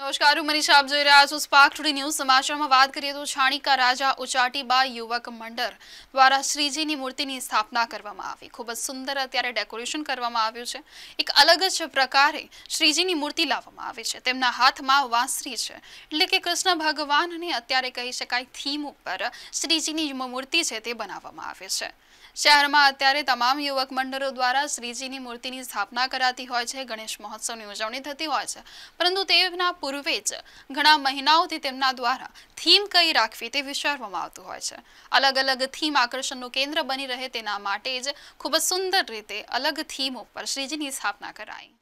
નમસ્કાર હું મનીષા આપ જોઈ રહ્યા છો સ્પાર્ક ટુડે ન્યૂઝ સમાચારમાં વાત કરીએ તો છાણીકા રાજા ઉચાટીબા યુવક મંડળ દ્વારા શ્રીજીની મૂર્તિની સ્થાપના કરવામાં આવી ખૂબ જ સુંદર અત્યારે ડેકોરેશન કરવામાં આવ્યું છે એક અલગ જ પ્રકારે શ્રીજીની મૂર્તિ લાવવામાં આવી છે તેમના હાથમાં વાંસરી છે એટલે કે કૃષ્ણ ભગવાનની અત્યારે કહી શકાય થીમ ઉપર શ્રીજીની મૂર્તિ છે તે બનાવવામાં આવે છે શહેરમાં અત્યારે તમામ યુવક મંડળો દ્વારા શ્રીજીની મૂર્તિની સ્થાપના કરાતી હોય છે ગણેશ મહોત્સવની ઉજવણી થતી હોય છે પરંતુ તેના પૂર્વે જ ઘણા મહિનાઓથી તેમના દ્વારા થીમ કઈ રાખવી તે વિચારવામાં આવતું હોય છે અલગ અલગ થીમ આકર્ષણનું કેન્દ્ર બની રહે તેના માટે જ ખૂબ જ સુંદર રીતે અલગ થીમ ઉપર શ્રીજીની સ્થાપના કરાઈ